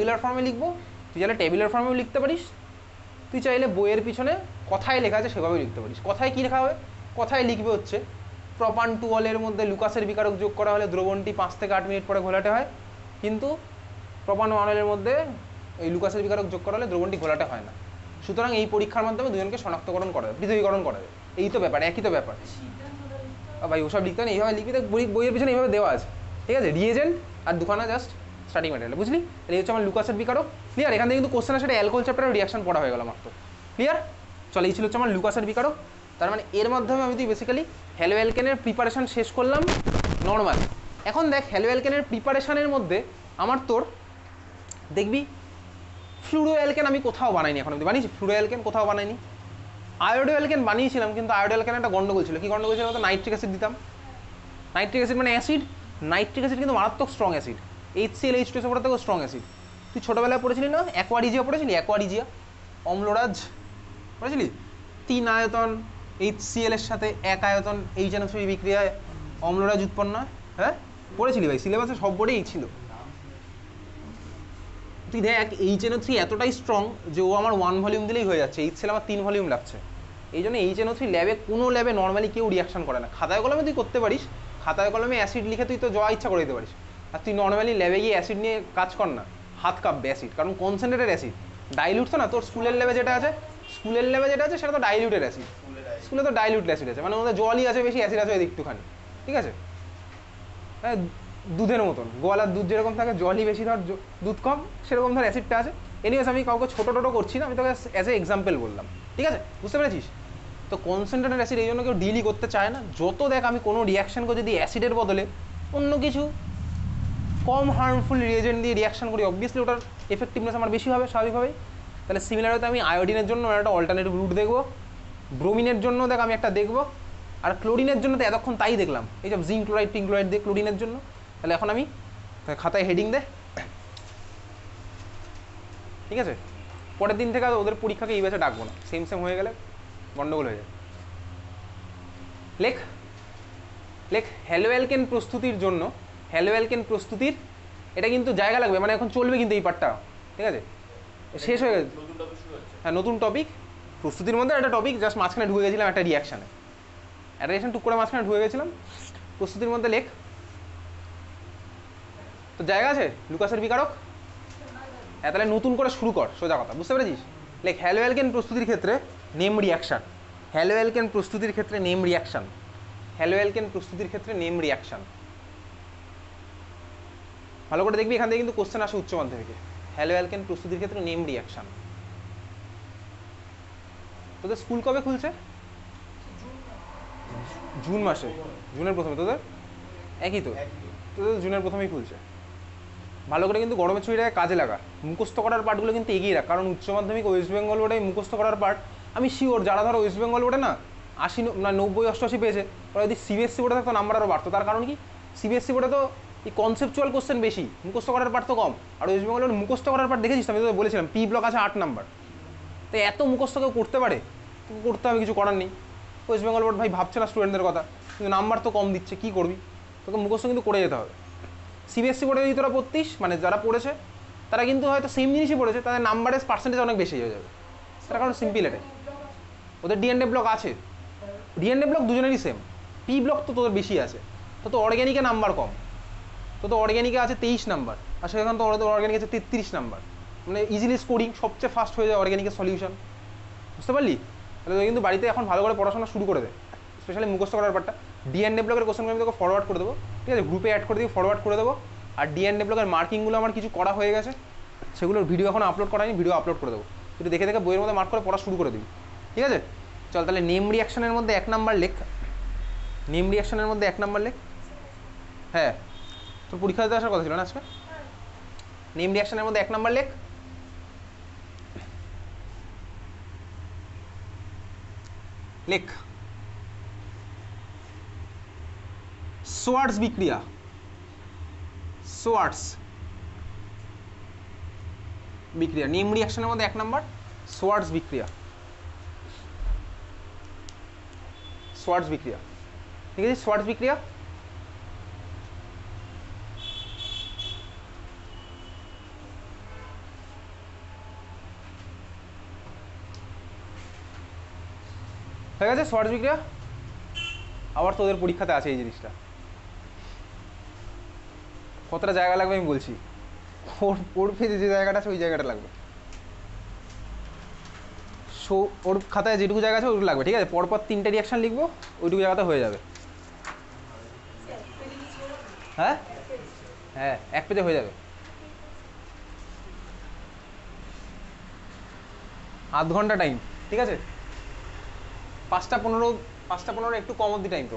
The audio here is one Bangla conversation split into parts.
টেবিলার ফর্মে লিখবো তুই চাইলে টেবিলার ফর্মেও লিখতে পারিস তুই চাইলে বইয়ের পিছনে কথায় লেখা আছে সেভাবেই লিখতে পারিস কথায় কী লেখা হবে কথায় লিখবে হচ্ছে প্রপান টুয়েলের মধ্যে লুকাসের বিকারক যোগ করা হলে দ্রবণটি পাঁচ থেকে আট মিনিট পরে ঘোলাটে হয় কিন্তু প্রপান ওয়ানের মধ্যে এই লুকাসের বিকারক যোগ করা হলে দ্রবণটি ঘোলাটে হয় না সুতরাং এই পরীক্ষার মাধ্যমে দুজনকে শনাক্তকরণ করা যাবে পৃথকীকরণ করা এই তো ব্যাপার একই তো ব্যাপার ভাই ওসব লিখতে না এইভাবে লিখবি তো বইয়ের পিছনে এইভাবে দেওয়া আছে ঠিক আছে রিয়েজেন্ট আর দুখানা জাস্ট স্টার্টিং মেটেরিয়াল বুঝলি এই হচ্ছে আমার লুকাসের বিকারক ক্লিয়ার এখান থেকে কিন্তু কোশ্চেন আসলে অ্যালকোহল চ্যাপ্টারের রিয়াকশন পড়া হয়ে গেল মাত্র ক্লিয়ার চলে এই ছিল হচ্ছে আমার লুকাসের বিকারক তার মানে এর মাধ্যমে আমি তুই বেসিক্যালি হ্যালো অ্যালকেনের প্রিপারেশান শেষ করলাম নর্মাল এখন দেখ হ্যালো অ্যালকেনের প্রিপারেশানের মধ্যে আমার তোর দেখবি ফ্লুরো অ্যালকেন আমি কোথাও বানাইনি এখন অব্দি বানিয়েছি ফ্লুরো অ্যালকেন কোথাও বানাইনি আয়োডো অ্যালকেন বানিয়েছিলাম কিন্তু আয়োডো অ্যালকেন একটা গন্ডগোল ছিল কি গন্ডগোল ছিল নাইট্রিক অ্যাসিড দিতাম নাইট্রিক অ্যাসিড মানে অ্যাসিড নাইট্রিক অ্যাসিড কিন্তু মারাত্মক strong acid L H two পড়ে থাকো স্ট্রং অ্যাসিড তুই ছোটোবেলায় পড়েছিলি না অ্যাকোয়ারিজিয়া পড়েছিলি অ্যাকোয়ারিজিয়া অম্লরাজ পড়েছিলি তিন আয়তন এল এর সাথে এক আয়তন এইচ এন বিক্রিয়ায় অম্লরাজ উৎপন্ন হ্যাঁ পড়েছিলি ভাই সিলেবাসে সব বোর্ডেই ছিল তুই দেখ এই এনও থ্রি এতটাই স্ট্রং যে ও আমার ওয়ান ভলিউম দিলেই হয়ে যাচ্ছে এইচ সেল আমার তিন ভলিউম লাগছে এই জন্য এইচ এনও থ্রি ল্যাবে কোনো ল্যাবে নর্মালি কেউ রিয়াকশন করে না খাতায় কলমে তুই করতে পারিস খাতায় কলমে অ্যাসিড লিখে তুই তো যাওয়া ইচ্ছা করে দিতে পারিস আর তুই নর্মালি ল্যাবে গিয়ে অ্যাসিড নিয়ে কাজ কর না হাত কাঁপবে অ্যাসিড কারণ কনসেন্ট্রেটেড অ্যাসিড ডাইলিউট তো না তোর স্কুলের ল্যাবে যেটা আছে স্কুলের ল্যাবে যেটা আছে সেটা তো ডাইলিউটেড অ্যাসিড স্কুলে তো ডাইলিউট অ্যাসিড আছে মানে ওদের জলই আছে বেশি অ্যাসিড আছে ওই একটুখানি ঠিক আছে হ্যাঁ দুধের মতন গোয়ালার দুধ যেরকম থাকে জলই বেশি ধর দুধ কম সেরকম ধর অ্যাসিডটা আছে এনিওয়েস আমি কাউকে ছোটো টোটো করছি না আমি তোকে অ্যাজ এ এক্সাম্পল বললাম ঠিক আছে বুঝতে পেরেছিস তো কনসেন্ট্রেটেড অ্যাসিড এই জন্য কেউ ডিলই করতে চায় না যত দেখ আমি কোনো রিয়াকশানকে যদি অ্যাসিডের বদলে অন্য কিছু কম হার্মফুল রিয়েজেন্ট দিয়ে রিয়াকশান করি অবভিয়াসলি ওটার এফেক্টিভনেস আমার বেশি হবে স্বাভাবিকভাবেই তাহলে সিমিলার হয়তো আমি আয়োডিনের জন্য একটা অল্টারনেটিভ রুট দেখবো ব্রোমিনের জন্য দেখ আমি একটা দেখবো আর ক্লোরিনের জন্য তো এতক্ষণ তাই দেখলাম এই যে জিঙ্ক ক্লোরাইড পিঙ্ক ক্লোরাইড দিয়ে ক্লোরিনের জন্য তাহলে এখন আমি খাতায় হেডিং দে ঠিক আছে পরের দিন থেকে ওদের পরীক্ষাকে এই ব্যাচে ডাকবো না সেম সেম হয়ে গেলে গণ্ডগোল হয়ে যায় লেখ লেখ হ্যালোয়েলকেন প্রস্তুতির জন্য হ্যালো প্রস্তুতির এটা কিন্তু জায়গা লাগবে মানে এখন চলবে কিন্তু এই পার্টটা ঠিক আছে শেষ হয়ে গেছে হ্যাঁ নতুন টপিক প্রস্তুতির মধ্যে একটা টপিক জাস্ট মাঝখানে ঢুকে গেছিলাম একটা রিয়াকশানে একটা রিয়াকশন টুক করে মাঝখানে ঢুকে গেছিলাম প্রস্তুতির মধ্যে লেখ তো জায়গা আছে লুকাসের বিকারক হ্যাঁ তাহলে নতুন করে শুরু কর সোজা কথা বুঝতে পেরেছিস লেখ হ্যালো প্রস্তুতির ক্ষেত্রে নেম রিয়াকশান হ্যালো প্রস্তুতির ক্ষেত্রে নেম রিয়াকশান হ্যালো প্রস্তুতির ক্ষেত্রে নেম রিয়াকশান ভালো করে দেখবি এখান থেকে কিন্তু কোশ্চেন আসে উচ্চ মাধ্যমিকে হ্যালো অ্যালকেন প্রস্তুতির ক্ষেত্রে নেম রিয়াকশন তোদের স্কুল কবে খুলছে জুন মাসে জুনের প্রথমে তোদের একই তো তোদের জুনের প্রথমেই খুলছে ভালো করে কিন্তু গরমের ছুটিটাকে কাজে লাগা মুখস্থ করার পার্টগুলো কিন্তু এগিয়ে রাখ কারণ উচ্চ মাধ্যমিক ওয়েস্ট বেঙ্গল বোর্ডে মুখস্থ করার পার্ট আমি শিওর যারা ধরো ওয়েস্ট বেঙ্গল বোর্ডে না আশি না নব্বই অষ্টআশি পেয়েছে ওরা যদি সিবিএসসি e বোর্ডে থাকতো নাম্বার আরও বাড়তো তার কারণ কি সিবিএসসি e বোর্ডে তো এই কনসেপচুয়াল কোশ্চেন বেশি মুখস্থ করার পার তো কম আর ওয়েস্ট বেঙ্গলের মুখস্থ করার পার দেখেছিস আমি তো বলেছিলাম পি ব্লক আছে আট নাম্বার তো এত মুখস্থ কেউ করতে পারে করতে হবে কিছু করার নেই ওয়েস্ট বেঙ্গল বোর্ড ভাই ভাবছে না স্টুডেন্টদের কথা কিন্তু নাম্বার তো কম দিচ্ছে কী করবি তোকে মুখস্থ কিন্তু করে যেতে হবে সিবিএসসি e বোর্ডে যদি তোরা পড়তিস মানে যারা পড়েছে তারা কিন্তু হয়তো সেম জিনিসই পড়েছে তাদের নাম্বারের পার্সেন্টেজ অনেক বেশি হয়ে যাবে তার কারণ সিম্পল এটাই ওদের ডিএনডে ব্লক আছে ডিএনডে ব্লক দুজনেরই সেম পি ব্লক তো তোদের বেশি আছে তো তো অর্গ্যানিকে নাম্বার কম তো তো অর্গ্যানিকে আছে তেইশ নাম্বার আর সেখানে তো অর্গ্যানিক আছে তেত্রিশ নাম্বার মানে ইজিলি স্কোরিং সবচেয়ে ফাস্ট হয়ে যায় অর্গ্যানিকের সলিউশন বুঝতে পারলি তাহলে তুই কিন্তু বাড়িতে এখন ভালো করে পড়াশোনা শুরু করে দে স্পেশালি মুখস্থ করার ব্যাপারটা ডিএনএ ব্লকের কোশ্চেনগুলো আমি তোকে ফরওয়ার্ড করে দেবো ঠিক আছে গ্রুপে অ্যাড করে দিয়ে ফরওয়ার্ড করে দেবো আর ডিএন ব্লকের মার্কিংগুলো আমার কিছু করা হয়ে গেছে সেগুলোর ভিডিও এখন আপলোড করা হয়নি ভিডিও আপলোড করে দেবো তুই দেখে দেখে বইয়ের মধ্যে মার্ক করে পড়া শুরু করে দিবি ঠিক আছে চল তাহলে নেম রিয়াকশনের মধ্যে এক নাম্বার লেখ নেম রিয়াকশনের মধ্যে এক নাম্বার লেখ হ্যাঁ তো পরীক্ষা দেয়ার কথা ছিল না আজকে? হ্যাঁ। নিম রিঅ্যাকশনের মধ্যে 1 নম্বর লেখ। লেখ। সোয়ার্টস বিক্রিয়া। সোয়ার্টস বিক্রিয়া। নিম রিঅ্যাকশনের মধ্যে 1 নম্বর সোয়ার্টস বিক্রিয়া। সোয়ার্টস বিক্রিয়া। ঠিক আছে সোয়ার্টস বিক্রিয়া হয়ে গেছে সহজ বিক্রিয়া আবার তোদের পরীক্ষাতে আছে এই জিনিসটা কতটা জায়গা লাগবে আমি বলছি ওর ওর ফেজে যে জায়গাটা আছে ওই জায়গাটা লাগবে সো ওর খাতায় যেটুকু জায়গা আছে ওইটুকু লাগবে ঠিক আছে পরপর তিনটে রিয়াকশান লিখবো ওইটুকু জায়গাতে হয়ে যাবে হ্যাঁ হ্যাঁ এক পেজে হয়ে যাবে আধ ঘন্টা টাইম ঠিক আছে পাঁচটা পনেরো পাঁচটা পনেরো একটু কম অব্দি টাইম তো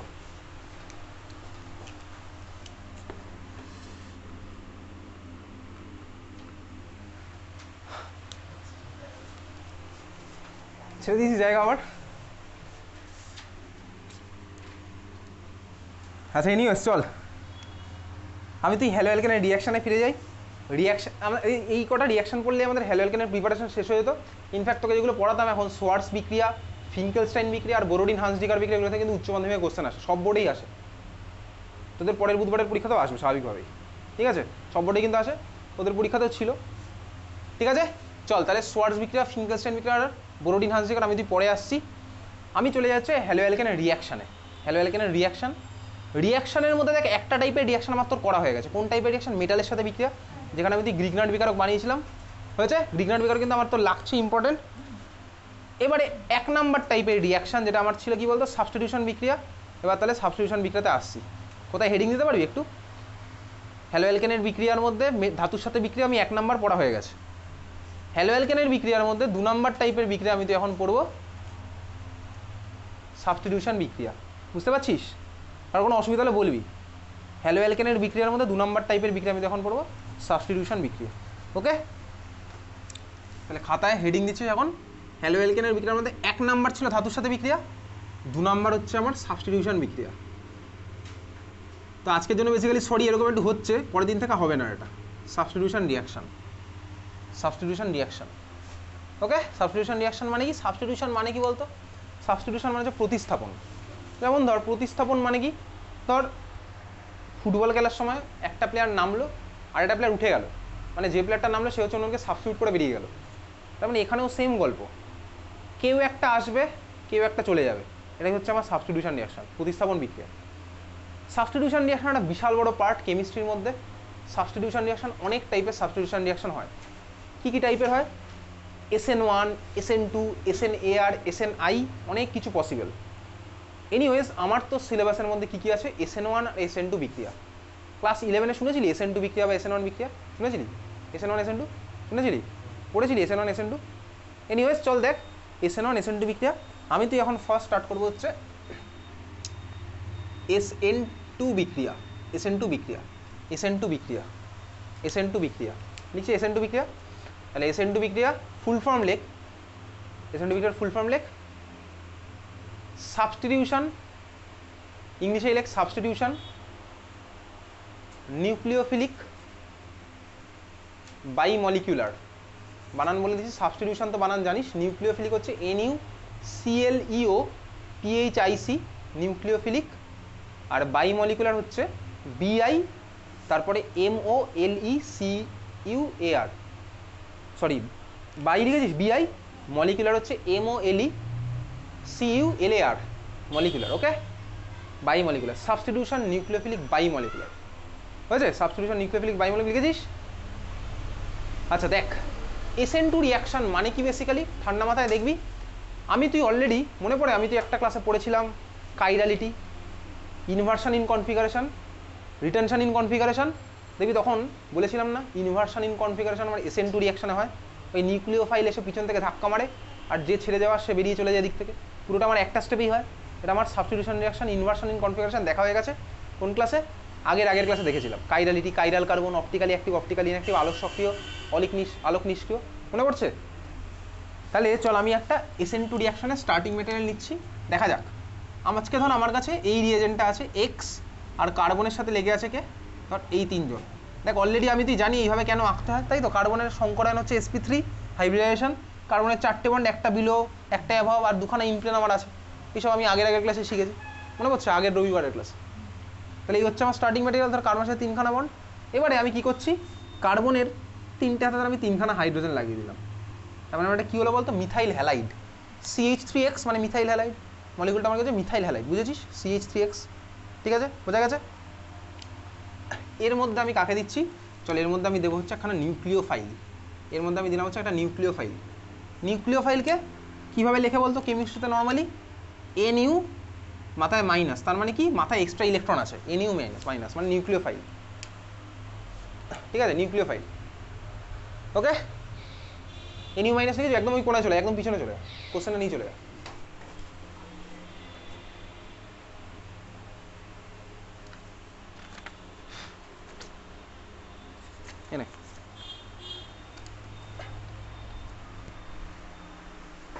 ছেড়ে দিয়েছি জায়গা আবার আচ্ছা এনিওয়েস চল আমি তুই হ্যালো অ্যালকেনের রিয়াকশানে ফিরে যাই রিয়াকশন আমরা এই কটা রিয়াকশান পড়লে আমাদের হ্যালো অ্যালকেনের প্রিপারেশন শেষ হয়ে যেত ইনফ্যাক্ট তোকে যেগুলো পড়াতাম এখন সোয়ার্স বিক্রিয়া ফিঙ্কেলস্টাইন বিক্রিয়া আর বোরোডিন হান্সডিকার বিক্রিয়া এগুলোতে কিন্তু উচ্চ মাধ্যমিক কোশ্চেন আসে সব বোর্ডেই আসে তোদের পরের বুধবারের পরীক্ষাতেও আসবে স্বাভাবিকভাবেই ঠিক আছে সব বোর্ডেই কিন্তু আসে ওদের পরীক্ষাতেও ছিল ঠিক আছে চল তাহলে সোয়ার্স বিক্রিয়া ফিঙ্কেলস্টাইন বিক্রিয়া আর বোরোডিন হান্সডিকার আমি যদি পরে আসছি আমি চলে যাচ্ছে হ্যালো অ্যালকেনের রিয়াকশানে হ্যালো অ্যালকেনের রিয়াকশান রিয়াকশানের মধ্যে দেখ একটা টাইপের রিয়াকশান মাত্র করা হয়ে গেছে কোন টাইপের রিয়াকশান মেটালের সাথে বিক্রিয়া যেখানে আমি যদি গ্রিগনাট বিকারক বানিয়েছিলাম হয়েছে গ্রিগনাট বিকারক কিন্তু আমার তো লাগছে ইম্পর্টেন্ট এবারে এক নাম্বার টাইপের রিয়াকশান যেটা আমার ছিল কি বলতো সাবস্টিটিউশন বিক্রিয়া এবার তাহলে সাবস্টিটিউশন বিক্রিয়াতে আসছি কোথায় হেডিং দিতে পারবি একটু হ্যালো অ্যালকেনের বিক্রিয়ার মধ্যে ধাতুর সাথে বিক্রিয়া আমি এক নাম্বার পড়া হয়ে গেছে হ্যালো অ্যালকেনের বিক্রিয়ার মধ্যে দু নাম্বার টাইপের বিক্রিয়া আমি তো এখন পড়ব সাবস্টিটিউশন বিক্রিয়া বুঝতে পারছিস আর কোনো অসুবিধা হলে বলবি হ্যালো অ্যালকেনের বিক্রিয়ার মধ্যে দু নাম্বার টাইপের বিক্রিয়া আমি তো এখন পড়ব সাবস্টিটিউশন বিক্রিয়া ওকে তাহলে খাতায় হেডিং দিচ্ছি এখন হ্যালো এলকেনের বিক্রিয়ার মধ্যে এক নাম্বার ছিল ধাতুর সাথে বিক্রিয়া দু নাম্বার হচ্ছে আমার সাবস্টিটিউশন বিক্রিয়া তো আজকের জন্য বেসিক্যালি সরি এরকম একটু হচ্ছে পরের দিন থেকে হবে না এটা substitution reaction substitution reaction okay substitution reaction মানে কি সাবস্টিটিউশন মানে কি বলতো সাবস্টিটিউশন মানে হচ্ছে প্রতিস্থাপন যেমন ধর প্রতিস্থাপন মানে কি ধর ফুটবল খেলার সময় একটা প্লেয়ার নামলো আর একটা প্লেয়ার উঠে গেল মানে যে প্লেয়ারটা নামলো সে হচ্ছে অন্যকে সাবস্টিউট করে বেরিয়ে গেল তার মানে এখানেও সেম গল্প কেউ একটা আসবে কেউ একটা চলে যাবে এটাই হচ্ছে আমার সাবস্টিটিউশন রিয়াকশান প্রতিস্থাপন বিক্রিয়া সাবস্টিটিউশন রিয়াকশন একটা বিশাল বড় পার্ট কেমিস্ট্রির মধ্যে সাবস্টিটিউশন রিয়াকশন অনেক টাইপের সাবস্টিটিউশন রিয়াকশান হয় কী কী টাইপের হয় S N one S N two S N A R S N I অনেক কিছু পসিবল এনিওয়েজ আমার তো সিলেবাসের মধ্যে কী কী আছে এস এন ওয়ান আর এস এন টু বিক্রিয়া ক্লাস ইলেভেনে শুনেছিলি এস এন টু বিক্রিয়া বা এস এন ওয়ান বিক্রিয়া শুনেছিলি S N one S N two শুনেছিলি পড়েছিলি S N one S N two anyways চল দেখ S N one S N two বিক্রিয়া আমি তো এখন ফার্স্ট স্টার্ট করবো হচ্ছে এস এন টু বিক্রিয়া এস এন টু বিক্রিয়া এস এন টু বিক্রিয়া এস এন টু বিক্রিয়া লিখছি এস এন টু বিক্রিয়া তাহলে এস এন টু বিক্রিয়া ফুল ফর্ম লেখ এস এন টু বিক্রিয়ার ফুল ফর্ম লেখ সাবস্টিটিউশন ইংলিশে লেখ সাবস্টিটিউশন নিউক্লিওফিলিক বাই মলিকুলার বানান বলে দিচ্ছি সাবস্টিটিউশন তো বানান জানিস নিউক্লিওফিলিক হচ্ছে N U I C nucleophilic আর বাইমলিকুলার হচ্ছে বিআই তারপরে MO LE C U A R sorry bi লিখেছিস বিআই মলিকুলার হচ্ছে MO LE C U L A R molecular okay bimolecular substitution nucleophilic bimolecular হয়েছে সাবস্টিটিউশন নিউক্লিওফিলিক বাই মলিকুলার লিখেছিস আচ্ছা দেখ এসএন টু রিয়াকশান মানে কি বেসিক্যালি ঠান্ডা মাথায় দেখবি আমি তুই অলরেডি মনে পড়ে আমি তুই একটা ক্লাসে পড়েছিলাম chirality inversion in configuration retention in configuration দেখবি তখন বলেছিলাম না ইনভার্সান ইন কনফিগারেশান আমার এসএন টু রিয়াকশানে হয় ওই নিউক্লিও ফাইল এসে পিছন থেকে ধাক্কা মারে আর যে ছেড়ে যাওয়া সে বেরিয়ে চলে যায় দিক থেকে পুরোটা আমার একটা স্টেপেই হয় এটা আমার substitution reaction inversion in configuration দেখা হয়ে গেছে কোন ক্লাসে আগের আগের ক্লাসে দেখেছিলাম chirality chiral carbon optically active optically inactive আলোক সক্রিয় অলিক নিস আলোক নিষ্ক্রিয় মনে পড়ছে তাহলে চল আমি একটা এসএন টু রিয়াকশনের স্টার্টিং মেটেরিয়াল নিচ্ছি দেখা যাক আজকে ধর আমার কাছে এই রিয়েজেন্টটা আছে এক্স আর কার্বনের সাথে লেগে আছে কে ধর এই তিনজন দেখ অলরেডি আমি তুই জানি এইভাবে কেন আঁকতে হয় তাই তো কার্বনের সংকরণ হচ্ছে এসপি থ্রি হাইব্রিডাইজেশন কার্বনের চারটে বন্ড একটা বিলো একটা অ্যাভাব আর দুখানা ইমপ্লেন আমার আছে এসব আমি আগের আগের ক্লাসে শিখেছি মনে পড়ছে আগের রবিবারের ক্লাসে তাহলে এই হচ্ছে আমার স্টার্টিং ম্যাটেরিয়াল ধর কার্বনের সাথে তিনখানা বন্ড এবারে আমি কি করছি কার্বনের তিনটে হাতে আমি তিনখানা হাইড্রোজেন লাগিয়ে দিলাম তার মানে এটা কী হলো বলতো methyl halide CH three X মানে মিথাইল হ্যালাইড মলিকুলটা আমার কাছে মিথাইল হ্যালাইড বুঝেছিস সিএইচ থ্রি এক্স ঠিক আছে বোঝা গেছে এর মধ্যে আমি কাকে দিচ্ছি চল এর মধ্যে আমি দেবো হচ্ছে একখানা নিউক্লিও ফাইল এর মধ্যে আমি দিলাম হচ্ছে একটা নিউক্লিও ফাইল নিউক্লিও ফাইলকে কীভাবে লেখে বলতো কেমিস্ট্রিতে নর্মালি এন ইউ মাথায় মাইনাস তার মানে কি মাথায় এক্সট্রা ইলেকট্রন আছে এনিউ মাইনাস মাইনাস মানে নিউক্লিওফাইল ঠিক আছে নিউক্লিওফাইল ওকে এনিউ মাইনাস লিখেছি একদম ওই কোনায় চলে একদম পিছনে চলে কোশ্চেনে নিয়ে চলে যায়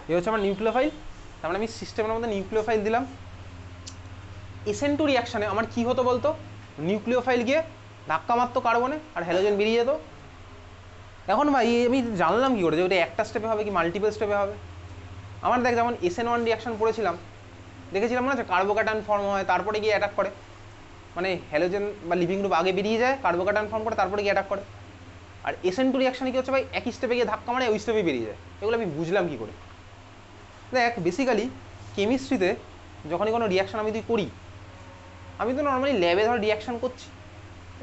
এ হচ্ছে আমার নিউক্লিওফাইল তার মানে আমি সিস্টেমের মধ্যে নিউক্লিওফাইল দিলাম এসেন টু রিয়াকশানে আমার কী হতো বলতো নিউক্লিওফাইল গিয়ে ধাক্কা মারতো কার্বনে আর হ্যালোজেন বেরিয়ে যেত এখন ভাই আমি জানলাম কী করে যে ওটা একটা স্টেপে হবে কি মাল্টিপল স্টেপে হবে আমার দেখ যেমন এসএন ওয়ান রিয়াকশান পড়েছিলাম দেখেছিলাম মনে হচ্ছে কার্বোকাটান ফর্ম হয় তারপরে গিয়ে অ্যাটাক করে মানে হ্যালোজেন বা লিভিং গ্রুপ আগে বেরিয়ে যায় কার্বোকাটান ফর্ম করে তারপরে গিয়ে অ্যাটাক করে আর এসএন টু রিয়াকশানে কী হচ্ছে ভাই একই স্টেপে গিয়ে ধাক্কা মারে ওই স্টেপে বেরিয়ে যায় এগুলো আমি বুঝলাম কী করে দেখ বেসিক্যালি কেমিস্ট্রিতে যখনই কোনো রিয়াকশান আমি তুই করি আমি তো নর্মালি ল্যাবে ধর রিয়াকশান করছি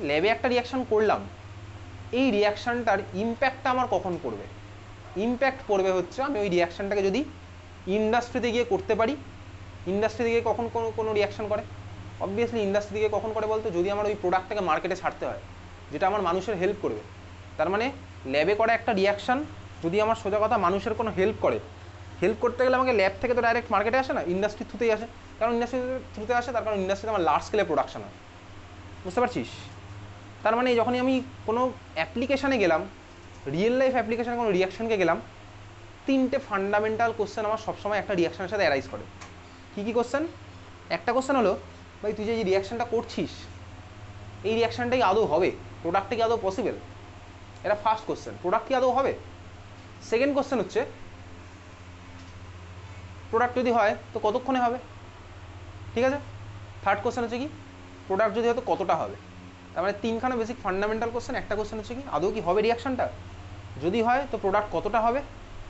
ল্যাবে একটা রিয়াকশান করলাম এই রিয়াকশানটার ইম্প্যাক্টটা আমার কখন পড়বে ইম্প্যাক্ট পড়বে হচ্ছে আমি ওই রিয়াকশানটাকে যদি ইন্ডাস্ট্রিতে গিয়ে করতে পারি ইন্ডাস্ট্রিতে গিয়ে কখন কোনো কোনো রিয়াকশান করে অবভিয়াসলি ইন্ডাস্ট্রি থেকে কখন করে বলতো যদি আমার ওই প্রোডাক্টটাকে মার্কেটে ছাড়তে হয় যেটা আমার মানুষের হেল্প করবে তার মানে ল্যাবে করা একটা রিয়াকশান যদি আমার সোজা কথা মানুষের কোনো হেল্প করে হেল্প করতে গেলে আমাকে ল্যাব থেকে তো ডাইরেক্ট মার্কেটে আসে না ইন্ডাস্ট্রি থ্রুতেই আসে কারণ ইন্ডাস্ট্রি থ্রুতে আসে তার কারণ ইন্ডাস্ট্রিতে আমার লার্জ স্কেলে প্রোডাকশান হয় বুঝতে পারছিস তার মানে যখনই আমি কোনো অ্যাপ্লিকেশানে গেলাম রিয়েল লাইফ অ্যাপ্লিকেশানে কোনো রিয়াকশানকে গেলাম তিনটে ফান্ডামেন্টাল কোশ্চেন আমার সবসময় একটা রিয়াকশানের সাথে অ্যারাইজ করে কী কী কোশ্চেন একটা কোশ্চেন হলো ভাই তুই যে এই রিয়াকশানটা করছিস এই রিয়াকশানটাই আদৌ হবে প্রোডাক্টটা কি আদৌ পসিবল এটা ফার্স্ট কোশ্চেন প্রোডাক্ট কি আদৌ হবে সেকেন্ড কোশ্চেন হচ্ছে প্রোডাক্ট যদি হয় তো কতক্ষণে হবে ঠিক আছে থার্ড কোশ্চেন হচ্ছে কি প্রোডাক্ট যদি হয় তো কতটা হবে তার মানে তিনখানা বেসিক ফান্ডামেন্টাল কোশ্চেন একটা কোশ্চেন হচ্ছে কি আদৌ কি হবে রিয়াকশানটা যদি হয় তো প্রোডাক্ট কতটা হবে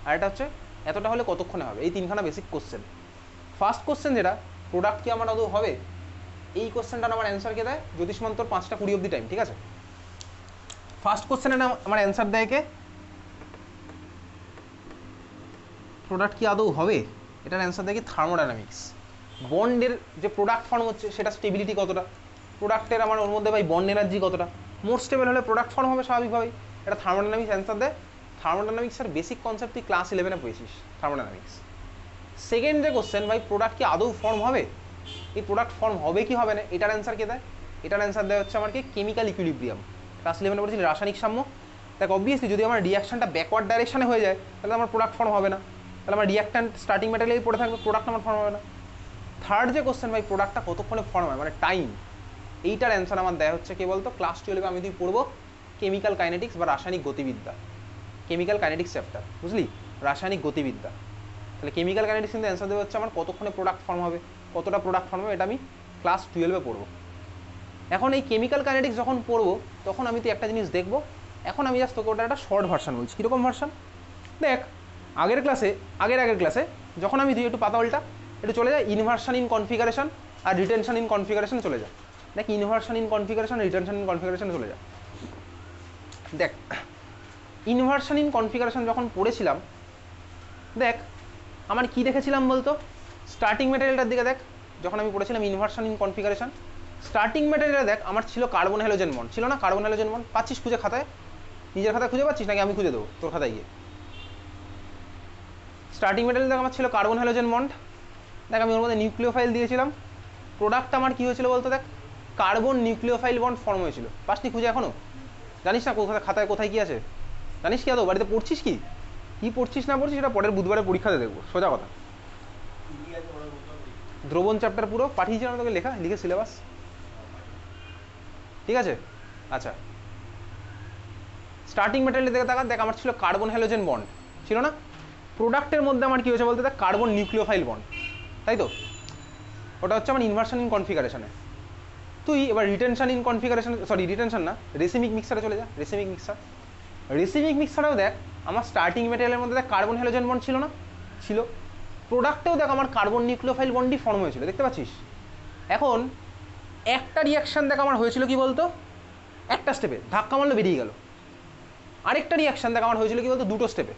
আর এটা হচ্ছে এতটা হলে কতক্ষণে হবে এই তিনখানা বেসিক কোশ্চেন ফার্স্ট কোশ্চেন যেটা প্রোডাক্ট কি আমার আদৌ হবে এই কোশ্চেনটা আমার অ্যান্সারকে দেয় জ্যোতিষমন্তর পাঁচটা কুড়ি অব্দি টাইম ঠিক আছে ফার্স্ট কোশ্চেনে আমার অ্যান্সার দেয় কে প্রোডাক্ট কি আদৌ হবে এটার অ্যান্সার দেখি থার্মোডাইনামিক্স বন্ডের যে প্রোডাক্ট ফর্ম হচ্ছে সেটা স্টেবিলিটি কতটা প্রোডাক্টের আমার ওর মধ্যে ভাই বন্ড এনার্জি কতটা মোর স্টেবল হলে প্রোডাক্ট ফর্ম হবে স্বাভাবিকভাবেই এটা থার্মোডাইনামিক্স অ্যান্সার দেয় থার্মোডাইনামিক্সের বেসিক কনসেপ্ট তুই ক্লাস ইলেভেনে পেয়েছিস থার্মোডাইনামিক্স সেকেন্ড যে কোশ্চেন ভাই প্রোডাক্ট কি আদৌ ফর্ম হবে এই প্রোডাক্ট ফর্ম হবে কি হবে না এটার অ্যান্সার কে দেয় এটার অ্যান্সার দেয় হচ্ছে আমার কি কেমিক্যাল ইকুইলিব্রিয়াম ক্লাস ইলেভেনে পড়েছিল রাসায়নিক সাম্য দেখ অবভিয়াসলি যদি আমার রিয়াকশানটা ব্যাকওয়ার্ড ডাইরেকশানে হয়ে যায় তাহলে আমার প্রোডাক্ট ফর্ম হবে না তাহলে আমার রিয়াক্টান স্টার্টিং ম্যাটেরিয়ালেই পড়ে থাকবে প্রোডাক্ট আমার ফর্ম হবে না থার্ড যে কোশ্চেন ভাই প্রোডাক্টটা কতক্ষণে ফর্ম হয় মানে টাইম এইটার অ্যান্সার আমার দেয়া হচ্ছে কে বলতো ক্লাস টুয়েলভে আমি তুই পড়বো কেমিক্যাল কাইনেটিক্স বা রাসায়নিক গতিবিদ্যা কেমিক্যাল কাইনেটিক্স চ্যাপ্টার বুঝলি রাসায়নিক গতিবিদ্যা তাহলে কেমিক্যাল কাইনেটিক্স কিন্তু অ্যান্সার দেবে হচ্ছে আমার কতক্ষণে প্রোডাক্ট ফর্ম হবে কতটা প্রোডাক্ট ফর্ম হবে এটা আমি ক্লাস টুয়েলভে পড়বো এখন এই কেমিক্যাল কাইনেটিক্স যখন পড়বো তখন আমি তো একটা জিনিস দেখবো এখন আমি জাস্ট তোকে ওটা একটা শর্ট ভার্সান বলছি কীরকম ভার্সান দেখ আগের ক্লাসে আগের আগের ক্লাসে যখন আমি দিই একটু পাতা উল্টা একটু চলে যায় ইনভার্সান ইন কনফিগারেশন আর রিটেনশন ইন কনফিগারেশন চলে যায় দেখ inversion in configuration retention in configuration চলে যায় দেখ ইনভার্সান ইন কনফিগারেশন যখন পড়েছিলাম দেখ আমার কি দেখেছিলাম বলতো স্টার্টিং ম্যাটেরিয়ালটার দিকে দেখ যখন আমি পড়েছিলাম inversion in configuration starting material দেখ আমার ছিল কার্বন হ্যালোজেন মন ছিল না কার্বন হ্যালোজেন মন পাচ্ছিস খুঁজে খাতায় নিজের খাতায় খুঁজে পাচ্ছিস নাকি আমি খুঁজে দেবো তোর খাতায় গিয়ে স্টার্টিং মেটেরিয়াল দেখ আমার ছিল কার্বন হ্যালোজেন বন্ড দেখ আমি ওর মধ্যে নিউক্লিওফাইল দিয়েছিলাম প্রোডাক্ট আমার কী হয়েছিল বলতো দেখ কার্বন নিউক্লিওফাইল বন্ড ফর্ম হয়েছিল পাসনি খুঁজে এখনও জানিস না কোথায় খাতায় কোথায় কী আছে জানিস কি আদৌ বাড়িতে পড়ছিস কি কী পড়ছিস না পড়ছিস সেটা পরের বুধবারে পরীক্ষাতে দেখবো সোজা কথা দ্রবণ চ্যাপ্টার পুরো পাঠিয়েছিলাম তোকে লেখা লিখে সিলেবাস ঠিক আছে আচ্ছা স্টার্টিং মেটেরিয়াল দেখে তাকা দেখ আমার ছিল কার্বন হ্যালোজেন বন্ড ছিল না প্রোডাক্টের মধ্যে আমার কী হয়েছে বলতে দেখ কার্বন নিউক্লিওফাইল বন্ড তাই তো ওটা হচ্ছে আমার ইনভার্সন ইন কনফিগারেশনে তুই এবার retention in configuration sorry retention না রেসিমিক মিক্সারে চলে যা রেসিমিক মিক্সার রেসিমিক মিক্সারেও দেখ আমার স্টার্টিং মেটেরিয়ালের মধ্যে দেখ কার্বন হ্যালোজেন বন্ড ছিল না ছিল প্রোডাক্টেও দেখ আমার কার্বন নিউক্লিওফাইল বন্ডই ফর্ম হয়েছিল দেখতে পাচ্ছিস এখন একটা রিয়াকশান দেখ আমার হয়েছিল কি বলতো একটা স্টেপে ধাক্কা মারলে বেরিয়ে গেল আরেকটা রিয়াকশান দেখ আমার হয়েছিল কি বলতো দুটো স্টেপে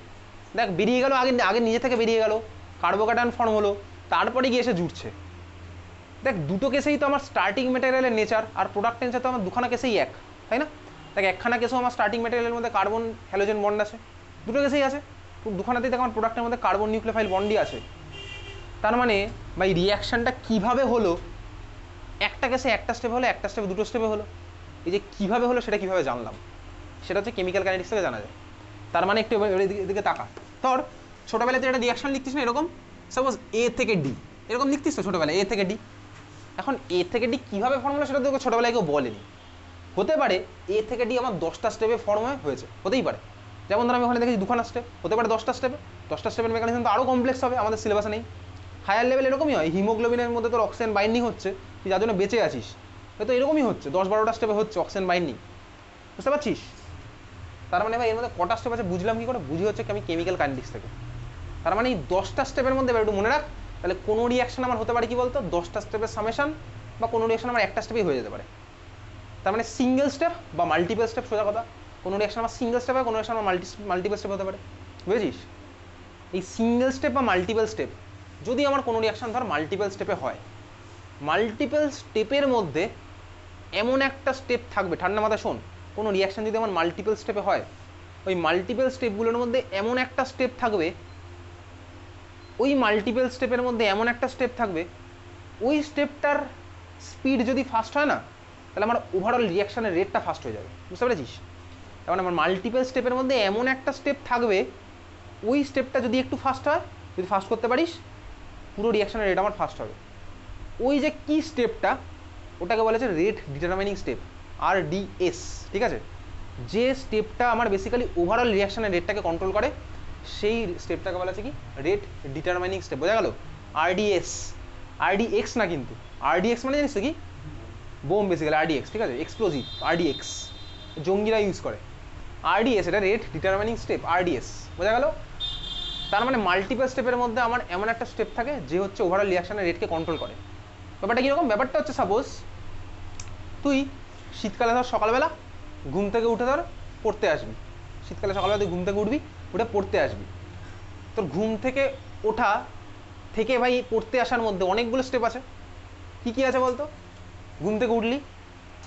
দেখ বেরিয়ে গেল আগে আগে নিজে থেকে বেরিয়ে গেল কার্বোকাটান ফর্ম হলো তারপরে গিয়ে এসে জুটছে দেখ দুটো কেসেই তো আমার স্টার্টিং মেটেরিয়ালের নেচার আর প্রোডাক্ট নেচার তো আমার দুখানা কেসেই এক তাই না দেখ একখানা কেসেও আমার স্টার্টিং মেটেরিয়ালের মধ্যে কার্বন হ্যালোজেন বন্ড আছে দুটো কেসেই আছে দুখানাতেই দেখ আমার প্রোডাক্টের মধ্যে কার্বন নিউক্লিফাইল বন্ডই আছে তার মানে ভাই রিয়াকশানটা কীভাবে হলো একটা কেসে একটা স্টেপ হলো একটা স্টেপে দুটো স্টেপে হলো এই যে কীভাবে হলো সেটা কীভাবে জানলাম সেটা হচ্ছে কেমিক্যাল কাইনেটিক্স থেকে জানা যায় তার মানে একটু এদিকে তাকা ধর ছোটোবেলায় তুই একটা রিয়াকশান লিখতিস না এরকম সাপোজ এ থেকে ডি এরকম লিখতিস তো ছোটোবেলায় এ থেকে ডি এখন এ থেকে ডি কীভাবে ফর্মুলা সেটা তোকে ছোটোবেলায় কেউ বলেনি হতে পারে এ থেকে ডি আমার দশটা স্টেপে ফর্ম হয়েছে হতেই পারে যেমন ধর আমি ওখানে দেখেছি দুখানা স্টেপ হতে পারে দশটা স্টেপে দশটা স্টেপের মেকানিজম তো আরও কমপ্লেক্স হবে আমাদের সিলেবাসে নেই হায়ার লেভেল এরকমই হয় হিমোগ্লোবিনের মধ্যে তোর অক্সিজেন বাইন্ডিং হচ্ছে তুই যার জন্য বেঁচে আছিস হয়তো এরকমই হচ্ছে দশ বারোটা স্টেপে হচ্ছে অক্সিজেন বাইন্ডিং বুঝতে পারছিস তার মানে ভাই এর মধ্যে কটা স্টেপ আছে বুঝলাম কি করে বুঝি হচ্ছে আমি কেমিক্যাল কাইন্ডিক্স থেকে তার মানে এই দশটা স্টেপের মধ্যে একটু মনে রাখ তাহলে কোনো রিয়াকশন আমার হতে পারে কি বলতো দশটা স্টেপের সামেশন বা কোনো রিয়াকশন আমার একটা স্টেপেই হয়ে যেতে পারে তার মানে সিঙ্গেল স্টেপ বা মাল্টিপল স্টেপ সোজা কথা কোনো রিয়াকশন আমার সিঙ্গেল স্টেপ হয় কোনো রিয়াকশন আমার মাল্টি মাল্টিপল স্টেপ হতে পারে বুঝেছিস এই সিঙ্গেল স্টেপ বা মাল্টিপল স্টেপ যদি আমার কোনো রিয়াকশন ধর মাল্টিপল স্টেপে হয় মাল্টিপল স্টেপের মধ্যে এমন একটা স্টেপ থাকবে ঠান্ডা মাথা শোন কোনো রিয়াকশান যদি আমার মাল্টিপল স্টেপে হয় ওই মাল্টিপল স্টেপগুলোর মধ্যে এমন একটা স্টেপ থাকবে ওই মাল্টিপল স্টেপের মধ্যে এমন একটা স্টেপ থাকবে ওই স্টেপটার স্পিড যদি ফাস্ট হয় না তাহলে আমার ওভারঅল রিয়াকশানের রেটটা ফাস্ট হয়ে যাবে বুঝতে পেরেছিস এখন মানে আমার মাল্টিপল স্টেপের মধ্যে এমন একটা স্টেপ থাকবে ওই স্টেপটা যদি একটু ফাস্ট হয় যদি ফাস্ট করতে পারিস পুরো রিয়াকশানের রেট আমার ফাস্ট হবে ওই যে কি স্টেপটা ওটাকে বলেছে rate determining step R DS ঠিক আছে যে স্টেপটা আমার বেসিক্যালি ওভারঅল রিয়াকশানের রেটটাকে কন্ট্রোল করে সেই স্টেপটাকে বলা আছে কি রেট ডিটারমাইনিং স্টেপ বোঝা গেল আরডিএস আরডিএক্স না কিন্তু আরডিএক্স মানে জানিস তো কি বোম বেসিক্যালি আরডিএক্স ঠিক আছে এক্সপ্লোজিভ আরডিএক্স জঙ্গিরা ইউজ করে আরডিএস এটা রেট ডিটারমাইনিং স্টেপ আরডিএস বোঝা গেল তার মানে মাল্টিপল স্টেপের মধ্যে আমার এমন একটা স্টেপ থাকে যে হচ্ছে ওভারঅল রিয়াকশানের রেটকে কন্ট্রোল করে ব্যাপারটা কীরকম ব্যাপারটা হচ্ছে সাপোজ তুই শীতকালে ধর সকালবেলা ঘুম থেকে উঠে ধর পড়তে আসবি শীতকালে সকালবেলা তুই ঘুম থেকে উঠবি উঠে পড়তে আসবি তোর ঘুম থেকে ওঠা থেকে ভাই পড়তে আসার মধ্যে অনেকগুলো স্টেপ আছে কি কি আছে বলতো ঘুম থেকে উঠলি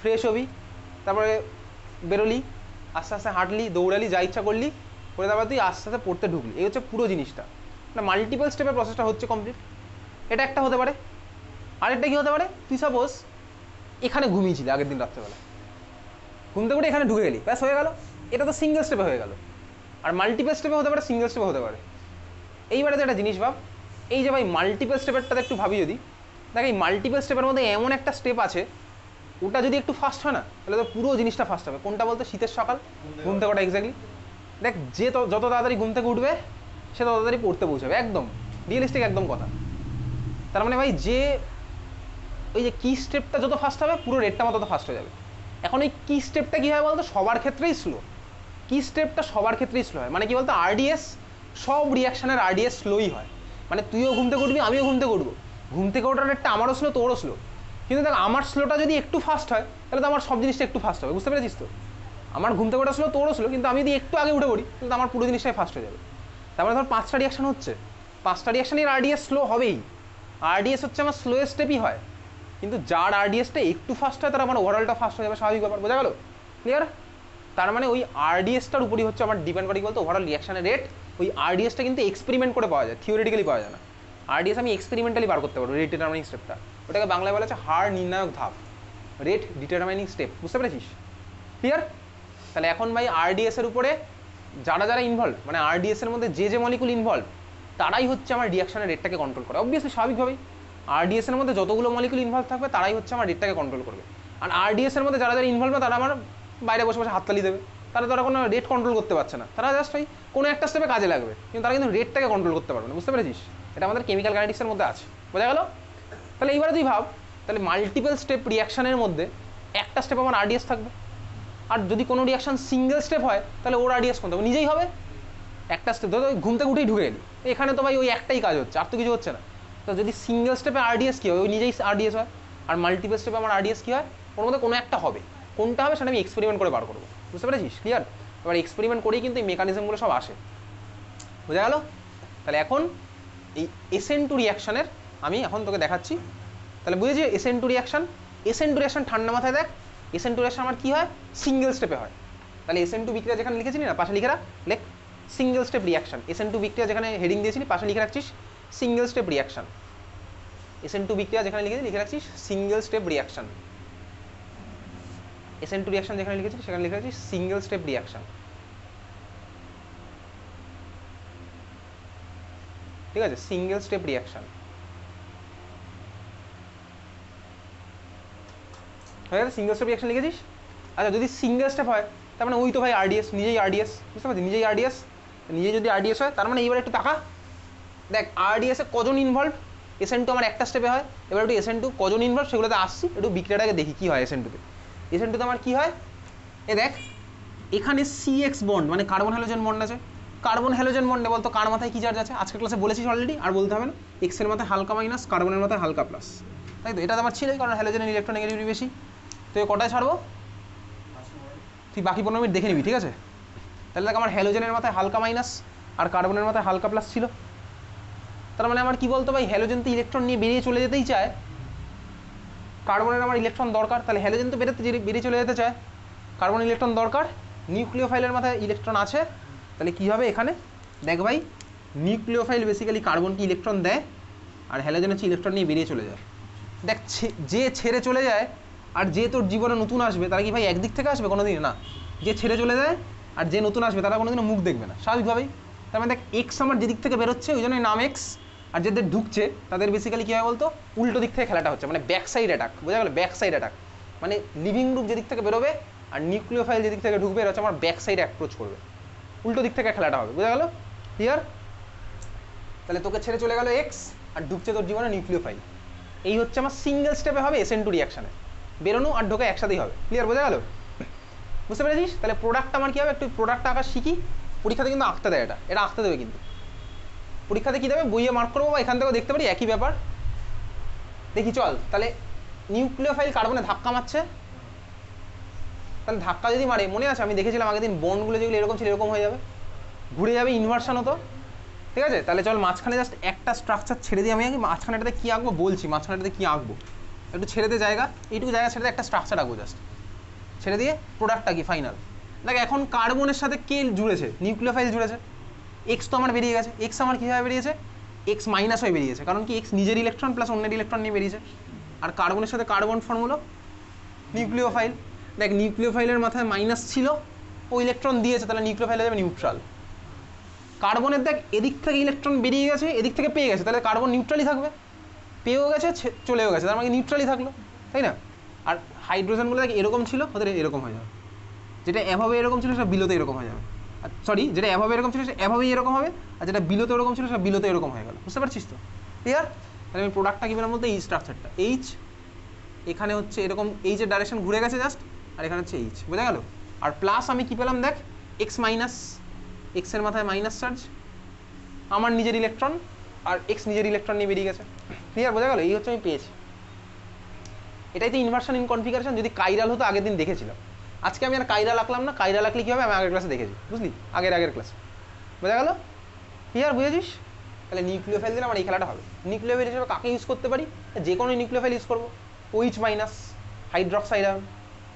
ফ্রেশ হবি তারপরে বেরোলি আস্তে আস্তে হাঁটলি দৌড়ালি যা ইচ্ছা করলি করে তারপর তুই আস্তে আস্তে পড়তে ঢুকলি এই হচ্ছে পুরো জিনিসটা না মাল্টিপল স্টেপের প্রসেসটা হচ্ছে কমপ্লিট এটা একটা হতে পারে আরেকটা কী হতে পারে তুই সাপোজ এখানে ঘুমিয়েছিলি আগের দিন রাত্রেবেলা ঘুম থেকে উঠে এখানে ঢুকে গেলি ব্যাস হয়ে গেল এটা তো সিঙ্গেল স্টেপে হয়ে গেল আর মাল্টিপল স্টেপে হতে পারে সিঙ্গেল স্টেপে হতে পারে এইবারে তো একটা জিনিস ভাব এই যে ভাই মাল্টিপল স্টেপেরটাতে একটু ভাবি যদি দেখ এই মাল্টিপল স্টেপের মধ্যে এমন একটা স্টেপ আছে ওটা যদি একটু ফাস্ট হয় না তাহলে তো পুরো জিনিসটা ফাস্ট হবে কোনটা বলতো শীতের সকাল ঘুম থেকে ওটা এক্স্যাক্টলি দেখ যে যত তাড়াতাড়ি ঘুম থেকে উঠবে সে তত তাড়াতাড়ি পড়তে পৌঁছাবে একদম রিয়েলিস্টিক একদম কথা তার মানে ভাই যে ওই যে কি স্টেপটা যত ফাস্ট হবে পুরো রেটটা আমার তত ফাস্ট হয়ে যাবে এখন এই কি স্টেপটা কী হয় বলতো সবার ক্ষেত্রেই স্লো কি স্টেপটা সবার ক্ষেত্রেই স্লো হয় মানে কি বলতো আরডিএস সব রিয়াকশানের আরডিএস স্লোই হয় মানে তুইও ঘুমতে করবি আমিও ঘুমতে করবো ঘুম থেকে ওঠার রেটটা আমারও স্লো তোরও স্লো কিন্তু দেখ আমার স্লোটা যদি একটু ফাস্ট হয় তাহলে তো আমার সব জিনিসটা একটু ফাস্ট হবে বুঝতে পেরেছিস তো আমার ঘুম থেকে ওঠা স্লো তোরও স্লো কিন্তু আমি যদি একটু আগে উঠে পড়ি তাহলে আমার পুরো জিনিসটাই ফাস্ট হয়ে যাবে তারপরে ধর পাঁচটা রিয়াকশান হচ্ছে পাঁচটা রিয়াকশানের আরডিএস স্লো হবেই আরডিএস হচ্ছে আমার স্লোয়েস্ট স্টেপই হয় কিন্তু যার আরডিএসটা একটু ফাস্ট হয় তার আমার ওভারঅলটা ফাস্ট হয়ে যাবে স্বাভাবিক ব্যাপার বোঝা গেল ক্লিয়ার তার মানে ওই আরডিএসটার উপরই হচ্ছে আমার ডিপেন্ড করে কি বলতো ওভারঅল রিয়াকশানের রেট ওই আরডিএসটা কিন্তু এক্সপেরিমেন্ট করে পাওয়া যায় থিওরিটিক্যালি পাওয়া যায় না আরডিএস আমি এক্সপেরিমেন্টালি বার করতে পারবো রেট ডিটারমাইনিং স্টেপটা ওটাকে বাংলায় বলা হচ্ছে হার নির্ণায়ক ধাপ রেট ডিটারমাইনিং স্টেপ বুঝতে পেরেছিস ক্লিয়ার তাহলে এখন ভাই আরডিএস এর উপরে যারা যারা ইনভলভ মানে আরডিএস এর মধ্যে যে যে মলিকুল ইনভলভ তারাই হচ্ছে আমার রিয়াকশানের রেটটাকে কন্ট্রোল করে অবভিয়াসলি স্বাভাবিকভাবেই আরডিএস এর মধ্যে যতগুলো মলিকুল ইনভলভ থাকবে তারাই হচ্ছে আমার রেটটাকে কন্ট্রোল করবে আর আরডিএস এর মধ্যে যারা যারা ইনভলভ হবে তারা আমার বাইরে বসে বসে হাততালি দেবে তারা তারা কোনো রেট কন্ট্রোল করতে পারছে না তারা জাস্ট ওই কোনো একটা স্টেপে কাজে লাগবে কিন্তু তারা কিন্তু রেটটাকে কন্ট্রোল করতে পারবে না বুঝতে পেরেছিস এটা আমাদের কেমিক্যাল কাইনেটিক্সের মধ্যে আছে বোঝা গেল তাহলে এইবারে তুই ভাব তাহলে মাল্টিপল স্টেপ রিয়াকশানের মধ্যে একটা স্টেপ আমার আরডিএস থাকবে আর যদি কোনো রিয়াকশান সিঙ্গেল স্টেপ হয় তাহলে ওর আরডিএস কোন নিজেই হবে একটা স্টেপ ধরো ঘুম থেকে উঠেই ঢুকে গেলি এখানে তো ভাই ওই একটাই কাজ হচ্ছে আর তো কিছু হচ্ছে না তো যদি সিঙ্গেল স্টেপে আরডিএস কী হয় ওই নিজেই আরডিএস হয় আর মাল্টিপল স্টেপে আমার আরডিএস কী হয় ওর মধ্যে কোনো একটা হবে কোনটা হবে সেটা আমি এক্সপেরিমেন্ট করে বার করবো বুঝতে পেরেছিস ক্লিয়ার এবার এক্সপেরিমেন্ট করেই কিন্তু এই মেকানিজমগুলো সব আসে বুঝে গেল তাহলে এখন এই এসেন টু রিয়াকশানের আমি এখন তোকে দেখাচ্ছি তাহলে বুঝেছি SN two reaction SN two reaction ঠান্ডা মাথায় দেখ এসেন টু রিয়াকশান আমার কী হয় সিঙ্গেল স্টেপে হয় তাহলে এসেন টু বিক্রিয়া যেখানে লিখেছিলি না পাশে লিখে রাখ লেখ single step reaction SN two বিক্রিয়া যেখানে হেডিং দিয়েছিলি পাশে লিখে রাখছিস single step reaction SN two বিক্রিয়া যেখানে লিখেছি লিখে রাখছি single step reaction SN two reaction যেখানে লিখেছি সেখানে লিখে রাখছি সিঙ্গেল স্টেপ রিয়াকশান ঠিক আছে সিঙ্গেল স্টেপ রিয়াকশান হয়ে গেছে সিঙ্গেল স্টেপ রিয়াকশান লিখেছিস আচ্ছা যদি সিঙ্গেল স্টেপ হয় তার মানে ওই তো ভাই আরডিএস নিজেই আরডিএস বুঝতে পারছি নিজেই আরডিএস নিজে যদি আরডিএস হয় তার মানে এইবার একটু টাকা দেখ এ কজন ইনভলভ এসএন টু আমার একটা স্টেপে হয় এবার একটু এসএন টু কজন ইনভলভ সেগুলোতে আসছি একটু বিক্রেটাকে দেখি কী হয় এসএন টুতে এসএন টুতে আমার কী হয় এ দেখ এখানে সিএক্স বন্ড মানে কার্বন হ্যালোজেন বন্ড আছে কার্বন হ্যালোজেন বন্ডে বলতো কার মাথায় কী চার্জ আছে আজকের ক্লাসে বলেছিস অলরেডি আর বলতে হবে না এক্সের মাথায় হালকা মাইনাস কার্বনের মাথায় হালকা প্লাস তাই তো এটা তো আমার ছিলই কারণ হ্যালোজেনের ইলেকট্রোনেগেটিভিটি বেশি তো কটায় ছাড়বো তুই বাকি পনেরো মিনিট দেখে নিবি ঠিক আছে তাহলে দেখ আমার হ্যালোজেনের মাথায় হালকা মাইনাস আর কার্বনের মাথায় হালকা প্লাস ছিল তার মানে আমার কি বলতো ভাই হ্যালোজেন তো ইলেকট্রন নিয়ে বেরিয়ে চলে যেতেই চায় কার্বনের আমার ইলেকট্রন দরকার তাহলে হ্যালোজেন তো বেরোতে বেরিয়ে চলে যেতে চায় কার্বন ইলেকট্রন দরকার নিউক্লিওফাইলের মাথায় ইলেকট্রন আছে তাহলে কি হবে এখানে দেখ ভাই নিউক্লিওফাইল বেসিক্যালি কার্বনকে ইলেকট্রন দেয় আর হ্যালোজেন হচ্ছে ইলেকট্রন নিয়ে বেরিয়ে চলে যায় দেখ যে ছেড়ে চলে যায় আর যে তোর জীবনে নতুন আসবে তারা কি ভাই একদিক থেকে আসবে কোনো দিন না যে ছেড়ে চলে যায় আর যে নতুন আসবে তারা কোনো দিন মুখ দেখবে না স্বাভাবিকভাবেই তার মানে দেখ এক্স আমার যেদিক থেকে বেরোচ্ছে ওই জন্যই নাম এক্স আর যাদের ঢুকছে তাদের বেসিক্যালি কী হয় বলতো উল্টো দিক থেকে খেলাটা হচ্ছে মানে ব্যাক সাইড অ্যাটাক বোঝা গেল ব্যাক সাইড অ্যাটাক মানে লিভিং গ্রুপ যেদিক থেকে বেরোবে আর নিউক্লিওফাইল যেদিক থেকে ঢুকবে এরা হচ্ছে আমার ব্যাক সাইড অ্যাপ্রোচ করবে উল্টো দিক থেকে খেলাটা হবে বোঝা গেল ক্লিয়ার তাহলে তোকে ছেড়ে চলে গেল এক্স আর ঢুকছে তোর জীবনে নিউক্লিওফাইল এই হচ্ছে আমার সিঙ্গেল স্টেপে হবে এস এন টু রিয়াকশানে বেরোনো আর ঢোকে একসাথেই হবে ক্লিয়ার বোঝা গেল বুঝতে পেরেছিস তাহলে প্রোডাক্ট আমার কী হবে একটু প্রোডাক্টটা আঁকা শিখি পরীক্ষাতে কিন্তু আঁকতে দেয় এটা এটা আঁকতে দেবে কিন্তু পরীক্ষাতে কী দেবে বইয়ে মার্ক করবো বা এখান থেকেও দেখতে পারি একই ব্যাপার দেখি চল তাহলে নিউক্লিওফাইল কার্বনে ধাক্কা মারছে তাহলে ধাক্কা যদি মারে মনে আছে আমি দেখেছিলাম আগের দিন বনগুলো যেগুলো এরকম ছিল এরকম হয়ে যাবে ঘুরে যাবে ইনভার্সান হতো ঠিক আছে তাহলে চল মাঝখানে জাস্ট একটা স্ট্রাকচার ছেড়ে দিয়ে আমি আগে মাঝখানেটাতে কী আঁকবো বলছি মাঝখানেটাতে কী আঁকবো একটু ছেড়ে দে জায়গা এইটুকু জায়গা ছেড়ে একটা স্ট্রাকচার আঁকবো জাস্ট ছেড়ে দিয়ে প্রোডাক্টটা কি ফাইনাল দেখ এখন কার্বনের সাথে কে জুড়েছে নিউক্লিওফাইল জুড়েছে এক্স তো আমার বেরিয়ে গেছে এক্স আমার কীভাবে বেরিয়েছে এক্স মাইনাস হয়ে বেরিয়েছে কারণ কি এক্স নিজের ইলেকট্রন প্লাস অন্যের ইলেকট্রন নিয়ে বেরিয়েছে আর কার্বনের সাথে কার্বন ফর্মুলো নিউক্লিও নিউক্লিওফাইল দেখ নিউক্লিওফাইলের মাথায় মাইনাস ছিল ও ইলেকট্রন দিয়েছে তাহলে ফাইলে যাবে নিউট্রাল কার্বনের দেখ এদিক থেকে ইলেকট্রন বেরিয়ে গেছে এদিক থেকে পেয়ে গেছে তাহলে কার্বন নিউট্রালই থাকবে পেয়েও গেছে চলেও গেছে তার মানে নিউট্রালই থাকলো তাই না আর হাইড্রোজেনগুলো দেখ এরকম ছিল ওদের এরকম হয়ে যাবে যেটা এভাবে এরকম ছিল সেটা বিলোতে এরকম হয়ে যাবে সরি যেটা এভাবে এরকম ছিল সেটা এভাবেই এরকম হবে আর যেটা বিলোতে এরকম ছিল সেটা বিলোতে এরকম হয়ে গেল বুঝতে পারছিস তো ক্লিয়ার তাহলে আমি প্রোডাক্টটা কী পেলাম বলতে এই স্ট্রাকচারটা এইচ এখানে হচ্ছে এরকম এই যে ডাইরেকশন ঘুরে গেছে জাস্ট আর এখানে হচ্ছে এইচ বোঝা গেল আর প্লাস আমি কী পেলাম দেখ এক্স মাইনাস এক্সের মাথায় মাইনাস চার্জ আমার নিজের ইলেকট্রন আর এক্স নিজের ইলেকট্রন নিয়ে বেরিয়ে গেছে ক্লিয়ার বোঝা গেল এই হচ্ছে আমি পেয়েছি এটাই তো ইনভার্সন ইন কনফিগারেশন যদি কাইরাল হতো আগের দিন দেখেছিলাম আজকে আমি আর কায়রা লাগলাম না কায়রা লাগলে কী হবে আমি আগের ক্লাসে দেখেছি বুঝলি আগের আগের ক্লাস বোঝা গেল ক্লিয়ার বুঝেছিস তাহলে নিউক্লিও ফাইল দিলে আমার এই খেলাটা হবে নিউক্লিও ফাইল হিসেবে কাকে ইউজ করতে পারি যে কোনো নিউক্লিও ফাইল ইউজ করবো ওইচ মাইনাস হাইড্রক্সাইড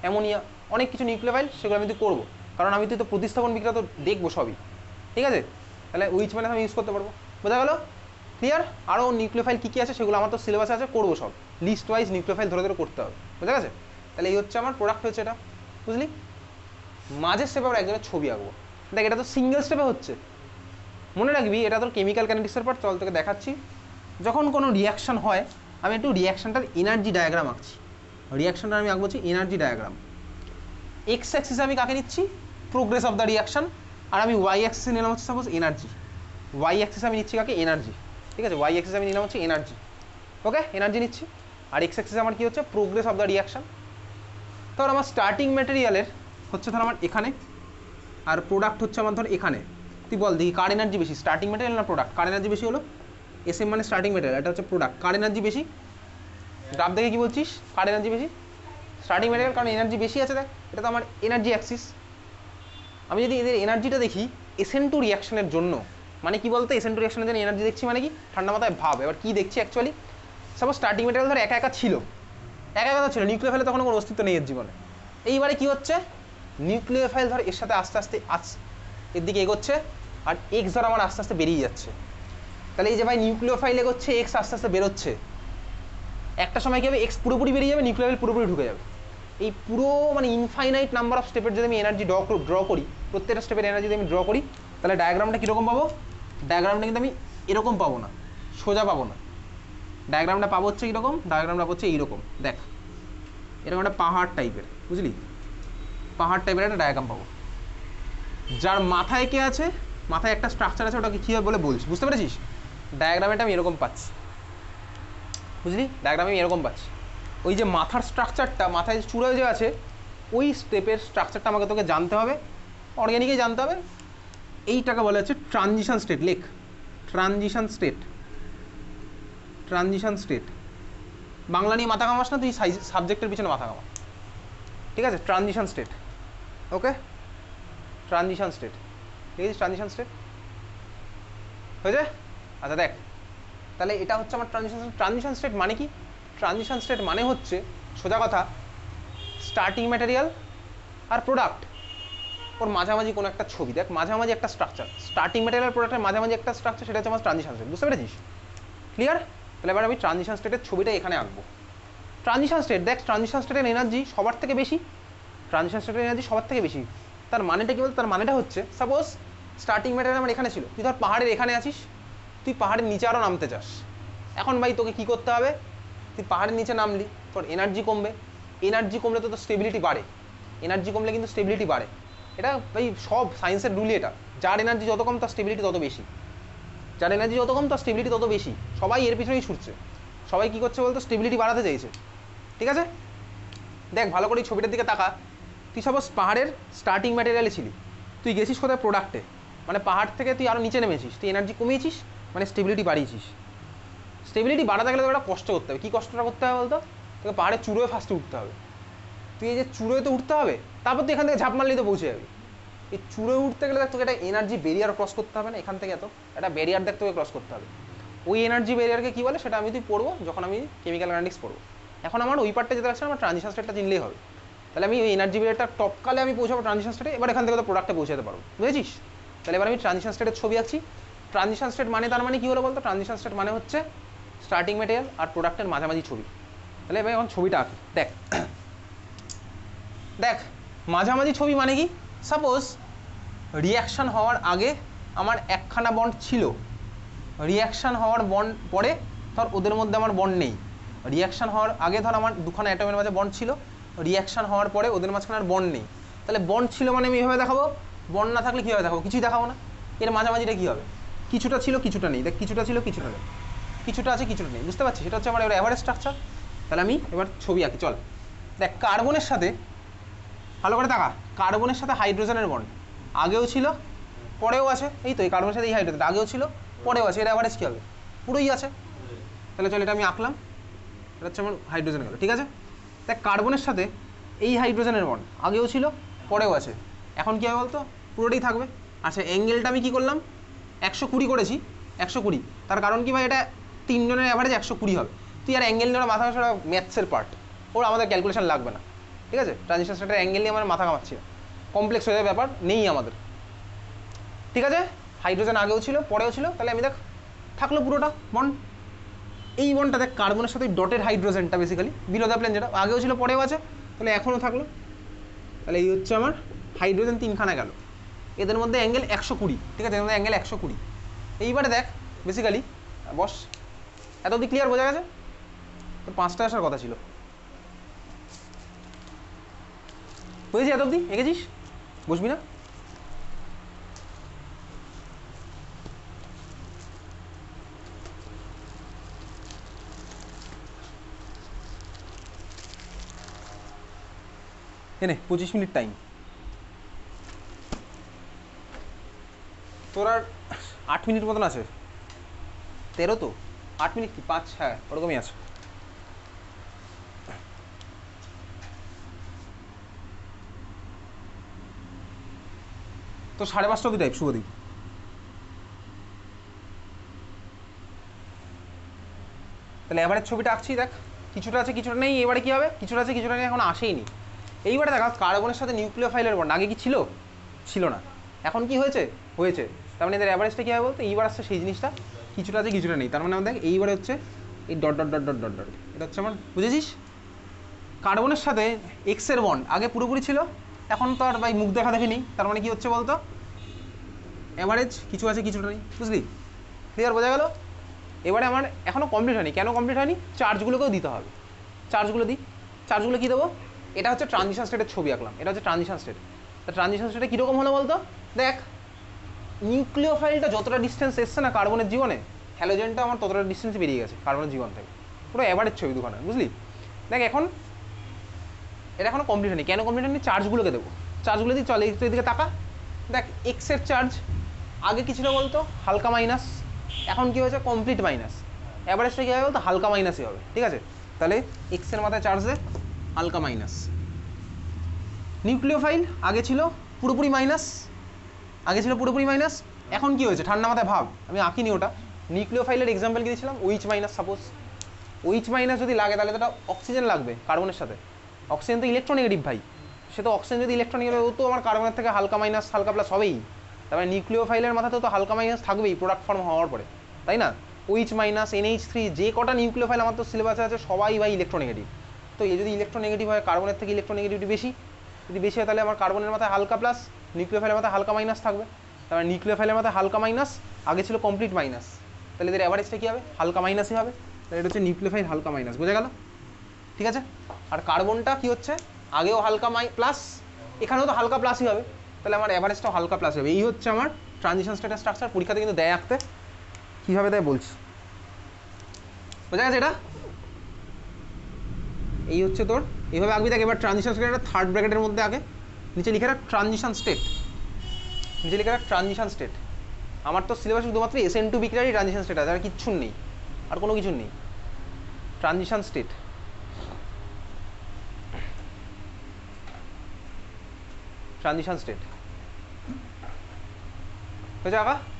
অ্যামোনিয়া অনেক কিছু নিউক্লিও ফাইল সেগুলো আমি তো করবো কারণ আমি তুই তো প্রতিস্থাপন বিক্রিয়া তো দেখবো সবই ঠিক আছে তাহলে উইচ OH মাইনাস আমি ইউজ করতে পারবো বোঝা গেল ক্লিয়ার আরও নিউক্লিও ফাইল কী কী আছে সেগুলো আমার তো সিলেবাসে আছে করবো সব লিস্ট ওয়াইজ নিউক্লিও ফাইল ধরে ধরে করতে হবে বুঝা গেছে তাহলে এই হচ্ছে আমার প্রোডাক্ট হচ্ছে এটা বুঝলি মাঝের স্টেপে আমরা একজনের ছবি আঁকবো দেখ এটা তো সিঙ্গেল স্টেপে হচ্ছে মনে রাখবি এটা তোর কেমিক্যাল কাইনেটিক্সের পর চল তোকে দেখাচ্ছি যখন কোনো রিয়াকশান হয় আমি একটু রিয়াকশানটার এনার্জি ডায়াগ্রাম আঁকছি রিয়াকশানটা আমি আঁকবো হচ্ছে এনার্জি ডায়াগ্রাম এক্স অ্যাক্সিস আমি কাকে নিচ্ছি প্রোগ্রেস অফ দ্য রিয়াকশান আর আমি ওয়াই অ্যাক্সিস নিলাম হচ্ছে সাপোজ এনার্জি ওয়াই অ্যাক্সিস আমি নিচ্ছি কাকে এনার্জি ঠিক আছে ওয়াই অ্যাক্সিস আমি নিলাম হচ্ছে এনার্জি ওকে এনার্জি নিচ্ছি আর এক্স অ্যাক্সিস আমার কী হচ্ছে প্রোগ্রেস অফ দ্য রিয়াকশান ধর আমার স্টার্টিং ম্যাটেরিয়ালের হচ্ছে ধর আমার এখানে আর প্রোডাক্ট হচ্ছে আমার ধর এখানে তুই বল দেখি কার এনার্জি বেশি স্টার্টিং ম্যাটেরিয়াল না প্রোডাক্ট কার এনার্জি বেশি হলো এস এম মানে স্টার্টিং ম্যাটেরিয়াল এটা হচ্ছে প্রোডাক্ট কার এনার্জি বেশি গ্রাফ দেখে কী বলছিস কার এনার্জি বেশি স্টার্টিং ম্যাটেরিয়াল কারণ এনার্জি বেশি আছে দেখ এটা তো আমার এনার্জি অ্যাক্সিস আমি যদি এদের এনার্জিটা দেখি এসেন টু রিয়াকশনের জন্য মানে কি বলতো এসেন টু রিয়াকশনের জন্য এনার্জি দেখছি মানে কি ঠান্ডা মাথায় ভাব এবার কী দেখছি অ্যাকচুয়ালি সাপোজ স্টার্টিং ম্যাটেরিয়াল ধর একা একা ছিল কথা ছিল ফাইলে তখন কোনো অস্তিত্ব নেই এর জীবনে এইবারে কি হচ্ছে নিউক্লিওফাইল ধর এর সাথে আস্তে আস্তে আজ এর দিকে এগোচ্ছে আর এক্স ধর আমার আস্তে আস্তে বেরিয়ে যাচ্ছে তাহলে এই যে ভাই নিউক্লিওফাইল এগোচ্ছে এক্স আস্তে আস্তে বেরোচ্ছে একটা সময় কি হবে এক্স পুরোপুরি বেরিয়ে যাবে ফাইল পুরোপুরি ঢুকে যাবে এই পুরো মানে ইনফাইনাইট নাম্বার অফ স্টেপের যদি আমি এনার্জি ড্র ড্র করি প্রত্যেকটা স্টেপের এনার্জি যদি আমি ড্র করি তাহলে ডায়াগ্রামটা কীরকম পাবো ডায়াগ্রামটা কিন্তু আমি এরকম পাবো না সোজা পাবো না ডায়াগ্রামটা পাবো হচ্ছে কীরকম ডায়াগ্রামটা হচ্ছে এইরকম দেখ এরকম একটা পাহাড় টাইপের বুঝলি পাহাড় টাইপের একটা ডায়াগ্রাম পাবো যার মাথায় কে আছে মাথায় একটা স্ট্রাকচার আছে ওটাকে কীভাবে বলে বলছি বুঝতে পেরেছিস ডায়াগ্রামেটা আমি এরকম পাচ্ছি বুঝলি ডায়াগ্রামে আমি এরকম পাচ্ছি ওই যে মাথার স্ট্রাকচারটা মাথায় চূড়ায় যে আছে ওই স্টেপের স্ট্রাকচারটা আমাকে তোকে জানতে হবে অর্গ্যানিকেই জানতে হবে এইটাকে বলা হচ্ছে ট্রানজিশান স্টেট লেখ transition state transition state Bangla নিয়ে মাথা কামাস না তুই সাবজেক্টের পিছনে মাথা কামা ঠিক আছে transition state okay transition state ঠিক আছে ট্রানজিশন স্টেট হয়েছে আচ্ছা দেখ তাহলে এটা হচ্ছে আমার ট্রানজিশন স্টেট ট্রানজিশন স্টেট মানে কি ট্রানজিশন স্টেট মানে হচ্ছে সোজা কথা স্টার্টিং ম্যাটেরিয়াল আর প্রোডাক্ট ওর মাঝামাঝি কোনো একটা ছবি দেখ মাঝামাঝি একটা স্ট্রাকচার স্টার্টিং ম্যাটেরিয়াল প্রোডাক্টের মাঝামাঝি একটা স্ট্রাকচার সেটা হচ্ছে আমার ট্রানজিশন স্টেট বুঝতে পেরেছিস ক্লিয়ার তাহলে এবার আমি ট্রানজিশন স্টেটের ছবিটা এখানে আঁকবো ট্রানজিশন স্টেট দেখ ট্রানজিশন স্টেটের এনার্জি সবার থেকে বেশি ট্রানজিশন স্টেটের এনার্জি সবার থেকে বেশি তার মানেটা কী বল তার মানেটা হচ্ছে সাপোজ স্টার্টিং ম্যাটার আমার এখানে ছিল তুই ধর পাহাড়ের এখানে আছিস তুই পাহাড়ের নিচে আরও নামতে চাস এখন ভাই তোকে কি করতে হবে তুই পাহাড়ের নিচে নামলি তোর এনার্জি কমবে এনার্জি কমলে তো তোর স্টেবিলিটি বাড়ে এনার্জি কমলে কিন্তু স্টেবিলিটি বাড়ে এটা ভাই সব সায়েন্সের রুলই এটা যার এনার্জি যত কম তার স্টেবিলিটি তত বেশি যার এনার্জি যত কম তার স্টেবিলিটি তত বেশি সবাই এর পিছনেই ছুটছে সবাই কী করছে বলতো স্টেবিলিটি বাড়াতে চাইছে ঠিক আছে দেখ ভালো করে ছবিটার দিকে তাকা তুই সাপোজ পাহাড়ের স্টার্টিং ম্যাটেরিয়ালে ছিলি তুই গেছিস কোথায় প্রোডাক্টে মানে পাহাড় থেকে তুই আরও নিচে নেমেছিস তুই এনার্জি কমিয়েছিস মানে স্টেবিলিটি বাড়িয়েছিস স্টেবিলিটি বাড়াতে গেলে তোকে একটা কষ্ট করতে হবে কী কষ্টটা করতে হবে বলতো তোকে পাহাড়ে চুড়োয় ফার্স্টে উঠতে হবে তুই এই যে চুড়োয় তো উঠতে হবে তারপর তুই এখান থেকে ঝাঁপ মারলেই তো পৌঁছে যাবি এই চুড়ে উঠতে গেলে তোকে একটা এনার্জি ব্যারিয়ার ক্রস করতে হবে না এখান থেকে এত একটা ব্যারিয়ার দেখ তোকে ক্রস করতে হবে ওই এনার্জি ব্যারিয়ারকে কী বলে সেটা আমি তুই পড়বো যখন আমি কেমিক্যাল কাইনেটিক্স পড়বো এখন আমার ওই পার্টটা যেতে আসছে আমার ট্রানজিশন স্টেটটা চিনলেই হবে তাহলে আমি ওই এনার্জি ব্যারিয়ারটা টপকালে আমি পৌঁছাবো ট্রানজিশন স্টেটে এবার এখান থেকে তো প্রোডাক্টে পৌঁছাতে পারবো বুঝেছিস তাহলে এবার আমি ট্রানজিশন স্টেটের ছবি আছি ট্রানজিশন স্টেট মানে তার মানে কী হলো বলতো ট্রানজিশন স্টেট মানে হচ্ছে স্টার্টিং মেটেরিয়াল আর প্রোডাক্টের মাঝামাঝি ছবি তাহলে এবার এখন ছবিটা আঁকি দেখ দেখ মাঝামাঝি ছবি মানে কি সাপোজ রিয়াকশান হওয়ার আগে আমার একখানা বন্ড ছিল রিয়াকশান হওয়ার বন্ড পরে ধর ওদের মধ্যে আমার বন্ড নেই রিয়াকশান হওয়ার আগে ধর আমার দুখানা অ্যাটমের মাঝে বন্ড ছিল রিয়াকশান হওয়ার পরে ওদের মাঝখানে আর বন্ড নেই তাহলে বন্ড ছিল মানে আমি এভাবে দেখাবো বন্ড না থাকলে কীভাবে দেখাবো কিছুই দেখাবো না এর মাঝামাঝিটা কী হবে কিছুটা ছিল কিছুটা নেই দেখ কিছুটা ছিল কিছুটা নেই কিছুটা আছে কিছুটা নেই বুঝতে পারছি সেটা হচ্ছে আমার এবার অ্যাভারেজ স্ট্রাকচার তাহলে আমি এবার ছবি আঁকি চল দেখ কার্বনের সাথে ভালো করে দেখা কার্বনের সাথে হাইড্রোজেনের বন্ড আগেও ছিল পরেও আছে এই তো এই কার্বনের সাথে এই হাইড্রোজেন আগেও ছিল পরেও আছে এটা অ্যাভারেজ কী হবে পুরোই আছে তাহলে চলো এটা আমি আঁকলাম এটা হচ্ছে আমার হাইড্রোজেন গেল ঠিক আছে তাই কার্বনের সাথে এই হাইড্রোজেনের বন্ড আগেও ছিল পরেও আছে এখন কী হবে বলতো পুরোটাই থাকবে আচ্ছা অ্যাঙ্গেলটা আমি কী করলাম একশো কুড়ি করেছি একশো কুড়ি তার কারণ কী ভাই এটা তিনজনের অ্যাভারেজ একশো কুড়ি হবে তুই আর অ্যাঙ্গেল ধরে মাথা ছাড়া ম্যাথসের পার্ট ওর আমাদের ক্যালকুলেশন লাগবে না ঠিক আছে ট্রানজিশন স্টেটের অ্যাঙ্গেল নিয়ে আমার মাথা কামাচ্ছি না কমপ্লেক্স হয়ে যাওয়ার ব্যাপার নেই আমাদের ঠিক আছে হাইড্রোজেন আগেও ছিল পরেও ছিল তাহলে আমি দেখ থাকলো পুরোটা বন এই বনটা দেখ কার্বনের সাথে ডটের হাইড্রোজেনটা বেসিক্যালি বিলো প্ল্যান যেটা আগেও ছিল পরেও আছে তাহলে এখনও থাকলো তাহলে এই হচ্ছে আমার হাইড্রোজেন তিনখানা গেল এদের মধ্যে অ্যাঙ্গেল একশো কুড়ি ঠিক আছে এদের মধ্যে অ্যাঙ্গেল একশো কুড়ি এইবারে দেখ বেসিক্যালি বস এত অবধি ক্লিয়ার বোঝা গেছে তো পাঁচটা আসার কথা ছিল বুঝেছি এত অবধি এঁকেছিস বসবি না এনে পঁচিশ মিনিট টাইম তোর আর আট মিনিট মতন আছে তেরো তো আট মিনিট কি পাঁচ হ্যাঁ ওরকমই আছে তো সাড়ে পাঁচটা অবধি টাইপ শুভদীপ তাহলে এবারের ছবিটা আঁকছি দেখ কিছুটা আছে কিছুটা নেই এবারে কী হবে কিছুটা আছে কিছুটা নেই এখন আসেইনি এইবারে দেখ কার্বনের সাথে নিউক্লিয় ফাইলের বন্ড আগে কি ছিল ছিল না এখন কি হয়েছে হয়েছে তার মানে এদের অ্যাভারেজটা কী হবে বলতো এইবার আসছে সেই জিনিসটা কিছুটা আছে কিছুটা নেই তার মানে আমাদের এইবারে হচ্ছে এই dot dot dot dot dot dot এটা হচ্ছে আমার বুঝেছিস কার্বনের সাথে এক্সের বন্ড আগে পুরোপুরি ছিল এখন তো আর ভাই মুখ দেখা দেখিনি তার মানে কি হচ্ছে বলতো অ্যাভারেজ কিছু আছে কিছুটা নেই বুঝলি ক্লিয়ার বোঝা গেল এবারে আমার এখনও কমপ্লিট হয়নি কেন কমপ্লিট হয়নি চার্জগুলোকেও দিতে হবে চার্জগুলো দিই চার্জগুলো কী দেবো এটা হচ্ছে ট্রানজিশন স্টেটের ছবি আঁকলাম এটা হচ্ছে ট্রানজিশন স্টেট তা ট্রানজিশন স্টেটে কীরকম হলো বলতো দেখ নিউক্লিওফাইলটা যতটা ডিস্টেন্স এসছে না কার্বনের জীবনে হ্যালোজেনটা আমার ততটা ডিস্টেন্স বেরিয়ে গেছে কার্বনের জীবন থেকে পুরো অ্যাভারেজ ছবি দুখানে বুঝলি দেখ এখন এটা এখনও কমপ্লিট হয়নি কেন কমপ্লিট হয়নি চার্জগুলোকে দেবো চার্জগুলো দিয়ে চলে এদিকে তাকা দেখ এক্সের চার্জ আগে কি ছিল বলতো হালকা মাইনাস এখন কি হয়েছে কমপ্লিট মাইনাস অ্যাভারেজটা কী হবে বলতো হালকা মাইনাসই হবে ঠিক আছে তাহলে এক্সের মাথায় চার্জ দে হালকা মাইনাস নিউক্লিওফাইল আগে ছিল পুরোপুরি মাইনাস আগে ছিল পুরোপুরি মাইনাস এখন কি হয়েছে ঠান্ডা মাথায় ভাব আমি আঁকিনি ওটা নিউক্লিওফাইলের এক্সাম্পল কি দিয়েছিলাম OH minus suppose OH minus যদি লাগে তাহলে তো অক্সিজেন লাগবে কার্বনের সাথে অক্সিজেন তো ইলেকট্রোনেগেটিভ ভাই সে তো অক্সিজেন যদি ইলেকট্রনিক ও তো আমার কার্বনের থেকে হালকা মাইনাস হালকা প্লাস হবেই তারপরে নিউক্লিও ফাইলের মাথাতে তো হালকা মাইনাস থাকবেই প্রোডাক্ট ফর্ম হওয়ার পরে তাই না ওইচ মাইনাস এনএইচ থ্রি যে কটা নিউক্লিও ফাইল আমার তো সিলেবাসে আছে সবাই ভাই ইলেকট্রোনেগেটিভ তো এ যদি ইলেকট্রোনেগেটিভ হয় কার্বনের থেকে ইলেকট্রোনেগেটিভিটি বেশি যদি বেশি হয় তাহলে আমার কার্বনের মাথায় হালকা প্লাস নিউক্লিও ফাইলের মাথায় হালকা মাইনাস থাকবে তারপরে নিউক্লিও ফাইলের মাথায় হালকা মাইনাস আগে ছিল কমপ্লিট মাইনাস তাহলে এদের অ্যাভারেজটা কী হবে হালকা মাইনাসই হবে তাহলে এটা হচ্ছে নিউক্লিও ফাইল হালকা মাইনাস বোঝা গেল ঠিক আছে আর কার্বনটা কি হচ্ছে আগেও হালকা মাই প্লাস এখানেও তো হালকা প্লাসই হবে তাহলে আমার অ্যাভারেজটাও হালকা প্লাস হবে এই হচ্ছে আমার ট্রানজিশন স্টেটাস স্ট্রাকচার পরীক্ষাতে কিন্তু দেয় আঁকতে কীভাবে দেয় বলছি বোঝা গেছে এটা এই হচ্ছে তোর এইভাবে আঁকবি দেখ এবার ট্রানজিশন স্টেট একটা থার্ড ব্র্যাকেটের মধ্যে আগে নিচে লিখে রাখ ট্রানজিশন স্টেট নিচে লিখে রাখ ট্রানজিশন স্টেট আমার তো সিলেবাস শুধুমাত্র এস এন টু বিক্রিয়ারই ট্রানজিশন স্টেট আছে আর কিচ্ছু নেই আর কোনো কিছু নেই ট্রানজিশন স্টেট ट्रांजिशन स्टेट हो जाएगा